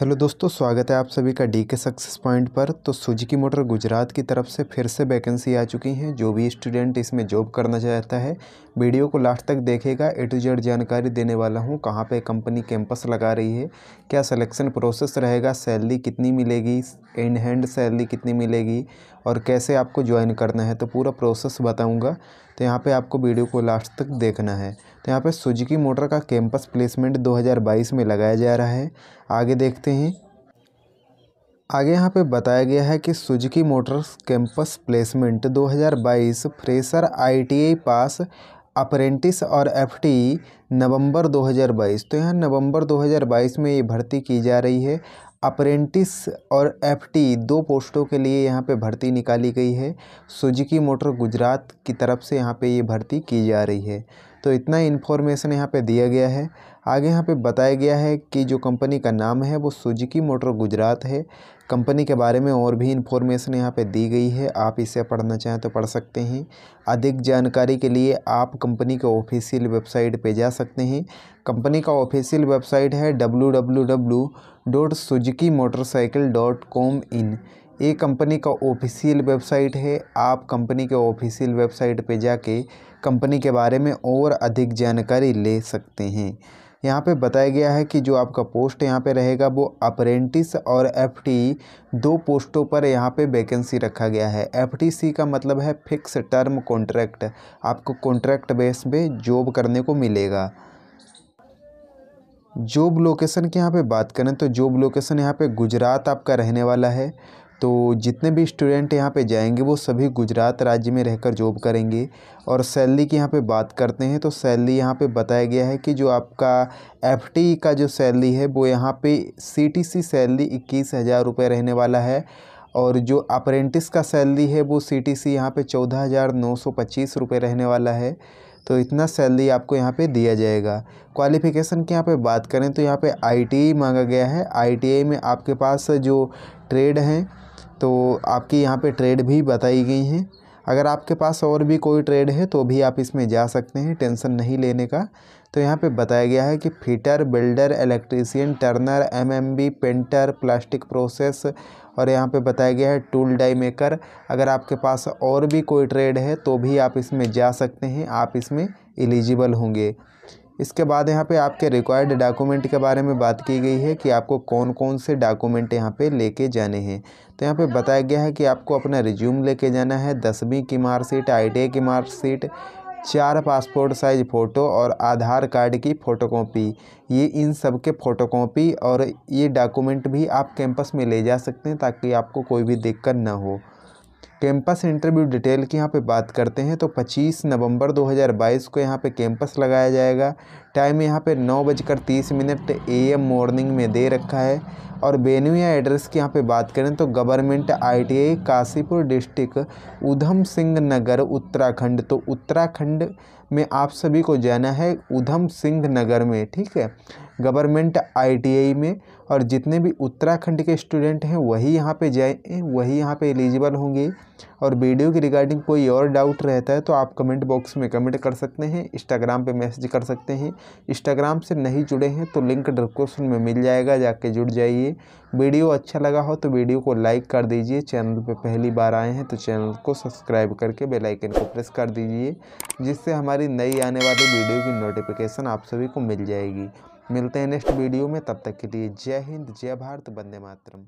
hello दोस्तों स्वागत है आप सभी का डी के सक्सेस पॉइंट पर तो सुजुकी मोटर गुजरात की तरफ से फिर से वैकेंसी आ चुकी हैं जो भी स्टूडेंट इसमें जॉब करना चाहता है वीडियो को लास्ट तक देखेगा ए टू जेड जानकारी देने वाला हूं कहां पे कंपनी कैंपस लगा रही है क्या सिलेक्शन प्रोसेस रहेगा सैलरी कितनी मिलेगी इन हैंड सैलरी कितनी मिलेगी और कैसे आपको ज्वाइन करना है तो पूरा प्रोसेस बताऊँगा तो यहाँ पे आपको वीडियो को लास्ट तक देखना है तो यहाँ पे सुजुकी मोटर का कैंपस प्लेसमेंट 2022 में लगाया जा रहा है आगे देखते हैं आगे यहाँ पे बताया गया है कि Suzuki motors campus placement 2022 fresher ITI pass apprentice और एफटी नवंबर 2022 तो यहाँ नवंबर 2022 में ये भर्ती की जा रही है अप्रेंटिस और एफ टी दो पोस्टों के लिए यहाँ पे भर्ती निकाली गई है सुजुकी मोटर गुजरात की तरफ से यहाँ पे ये भर्ती की जा रही है तो इतना इन्फॉर्मेशन यहाँ पे दिया गया है आगे यहाँ पे बताया गया है कि जो कंपनी का नाम है वो सुजुकी मोटर गुजरात है कंपनी के बारे में और भी इन्फॉर्मेशन यहाँ पे दी गई है आप इसे पढ़ना चाहें तो पढ़ सकते हैं अधिक जानकारी के लिए आप कंपनी के ऑफिशियल वेबसाइट पे जा सकते हैं कंपनी का ऑफिशियल वेबसाइट है W W W dot Suzuki motorcycle dot com in ये कंपनी का ऑफिशियल वेबसाइट है आप कंपनी के ऑफिशियल वेबसाइट पे जाके कंपनी के बारे में और अधिक जानकारी ले सकते हैं यहाँ पे बताया गया है कि जो आपका पोस्ट यहाँ पे रहेगा वो अप्रेंटिस और एफ दो पोस्टों पर यहाँ पे वैकेंसी रखा गया है एफ का मतलब है फिक्स टर्म कॉन्ट्रैक्ट आपको कॉन्ट्रैक्ट बेस पे जॉब करने को मिलेगा जॉब लोकेशन की यहाँ पे बात करें तो जॉब लोकेशन यहाँ पे गुजरात आपका रहने वाला है तो जितने भी स्टूडेंट यहाँ पे जाएंगे वो सभी गुजरात राज्य में रहकर जॉब करेंगे और सैलरी की यहाँ पे बात करते हैं तो सैलरी यहाँ पे बताया गया है कि जो आपका एफ का जो सैलरी है वो यहाँ पे सी टी सी सैलरी इक्कीस हज़ार रुपये रहने वाला है और जो अप्रेंटिस का सैलरी है वो सी टी सी यहाँ पर चौदह हज़ार नौ सौ पच्चीस रुपये रहने वाला है तो इतना सैलरी आपको यहाँ पे दिया जाएगा क्वालिफ़िकेशन की यहाँ पे बात करें तो यहाँ पे आईटीआई e मांगा गया है आईटीआई e में आपके पास जो ट्रेड हैं तो आपकी यहाँ पे ट्रेड भी बताई गई हैं अगर आपके पास और भी कोई ट्रेड है तो भी आप इसमें जा सकते हैं टेंशन नहीं लेने का तो यहाँ पे बताया गया है कि fitter builder electrician turner MMB painter plastic process और यहाँ पे बताया गया है टूल डाई मेकर अगर आपके पास और भी कोई ट्रेड है तो भी आप इसमें जा सकते हैं आप इसमें एलिजिबल होंगे इसके बाद यहाँ पे आपके रिक्वायर्ड डॉक्यूमेंट के बारे में बात की गई है कि आपको कौन कौन से डॉक्यूमेंट यहाँ पे लेके जाने हैं तो यहाँ पे बताया गया है कि आपको अपना रिज्यूम लेके जाना है दसवीं की मार्कशीट आई की मार्कशीट चार पासपोर्ट साइज फ़ोटो और आधार कार्ड की फ़ोटोकॉपी ये इन सब के फ़ोटोकॉपी और ये डॉक्यूमेंट भी आप कैंपस में ले जा सकते हैं ताकि आपको कोई भी दिक्कत ना हो कैंपस इंटरव्यू डिटेल की यहाँ पे बात करते हैं तो 25 नवंबर 2022 को यहाँ पे कैंपस लगाया जाएगा टाइम यहाँ पे नौ बजकर तीस मिनट ए मॉर्निंग में दे रखा है और वेन्यू या एड्रेस की यहाँ पे बात करें तो government ITI Kashipur district Udham Singh Nagar Uttarakhand तो उत्तराखंड में आप सभी को जाना है उधम सिंह नगर में ठीक है गवर्नमेंट आईटीआई में और जितने भी उत्तराखंड के स्टूडेंट हैं वही यहाँ पे जाए वही यहाँ पे एलिजिबल होंगे और वीडियो की रिगार्डिंग कोई और डाउट रहता है तो आप कमेंट बॉक्स में कमेंट कर सकते हैं इंस्टाग्राम पर मैसेज कर सकते हैं इंस्टाग्राम से नहीं जुड़े हैं तो लिंक डिस्क्रिप्शन में मिल जाएगा जाके जुड़ जाइए वीडियो अच्छा लगा हो तो वीडियो को लाइक कर दीजिए चैनल पर पहली बार आए हैं तो चैनल को सब्सक्राइब करके बेल आइकन को प्रेस कर दीजिए जिससे हमारी नई आने वाली वीडियो की नोटिफिकेशन आप सभी को मिल जाएगी मिलते हैं नेक्स्ट वीडियो में तब तक के लिए जय हिंद जय भारत वंदे मातरम